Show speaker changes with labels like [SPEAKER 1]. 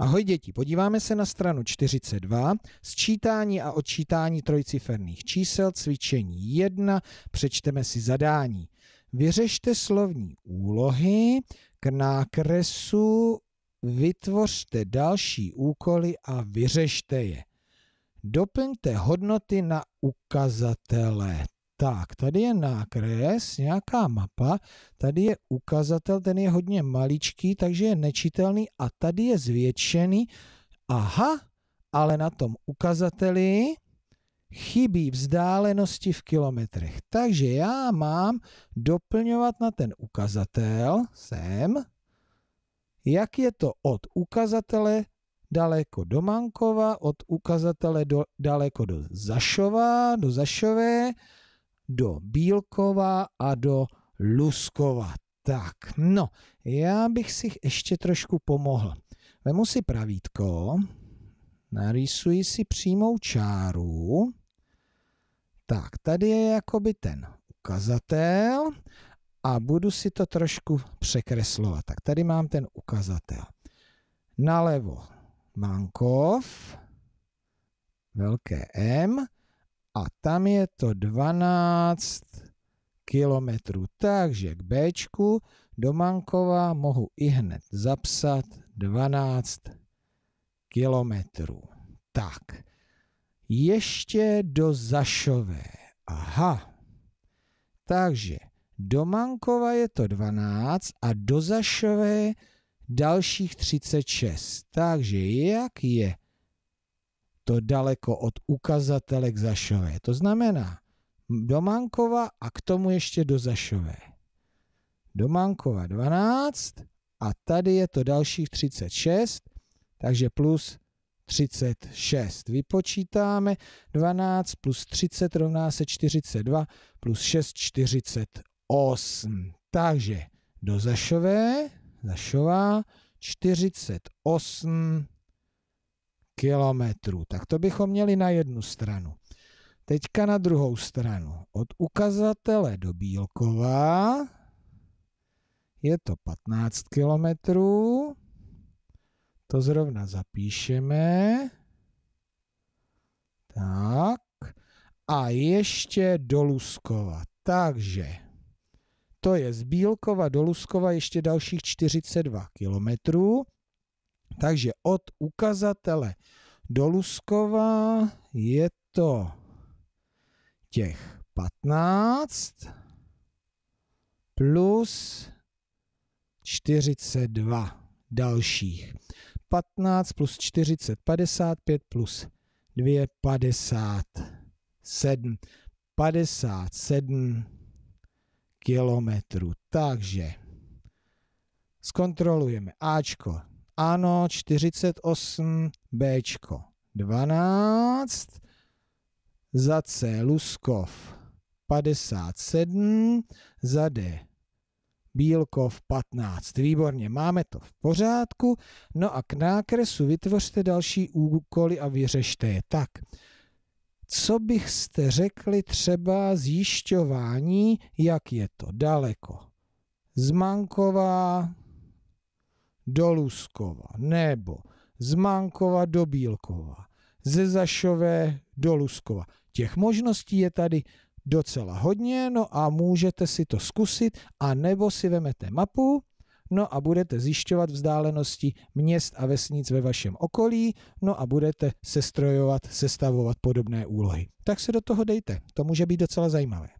[SPEAKER 1] Ahoj děti, podíváme se na stranu 42, sčítání a odčítání trojciferných čísel, cvičení 1, přečteme si zadání. Vyřešte slovní úlohy k nákresu, vytvořte další úkoly a vyřešte je. Doplňte hodnoty na ukazatele. Tak, tady je nákres, nějaká mapa, tady je ukazatel, ten je hodně maličký, takže je nečitelný a tady je zvětšený. Aha, ale na tom ukazateli chybí vzdálenosti v kilometrech. Takže já mám doplňovat na ten ukazatel sem, jak je to od ukazatele daleko do Mankova, od ukazatele do, daleko do Zašova, do Zašové, do Bílkova a do Luskova. Tak, no, já bych si ještě trošku pomohl. Vemu si pravítko, narýsuji si přímou čáru. Tak, tady je jakoby ten ukazatel a budu si to trošku překreslovat. Tak tady mám ten ukazatel. Nalevo Mankov, velké M, a tam je to 12 kilometrů. Takže k Bčku do Mankova mohu i hned zapsat 12 kilometrů. Tak, ještě do Zašové. Aha, takže do Mankova je to 12 a do Zašové dalších 36. Takže jak je to daleko od ukazatele k Zašové. To znamená do Mankova a k tomu ještě do Zašové. Do Mankova 12 a tady je to dalších 36, takže plus 36. Vypočítáme 12 plus 30 rovná se 42 plus 6 48. Takže do Zašové, Zašová 48 kilometrů. Tak to bychom měli na jednu stranu. Teďka na druhou stranu. Od ukazatele do Bílkova je to 15 kilometrů. To zrovna zapíšeme. Tak. A ještě do Luskova. Takže to je z Bílkova do Luskova ještě dalších 42 kilometrů. Takže od ukazatele do Luskova je to těch 15 plus 42 dalších. 15 plus 40, 55 plus 2, 57. 57 kilometrů. Takže zkontrolujeme Ačko ano, 48 B 12, za C Luskov 57, za D Bílkov 15. Výborně, máme to v pořádku. No a k nákresu vytvořte další úkoly a vyřešte je tak. Co byste řekli třeba zjišťování, jak je to daleko? Zmanková, do Luskova nebo z Mankova do Bílkova, ze Zašové do Luskova. Těch možností je tady docela hodně, no a můžete si to zkusit, a nebo si vemete mapu, no a budete zjišťovat vzdálenosti měst a vesnic ve vašem okolí, no a budete sestrojovat, sestavovat podobné úlohy. Tak se do toho dejte, to může být docela zajímavé.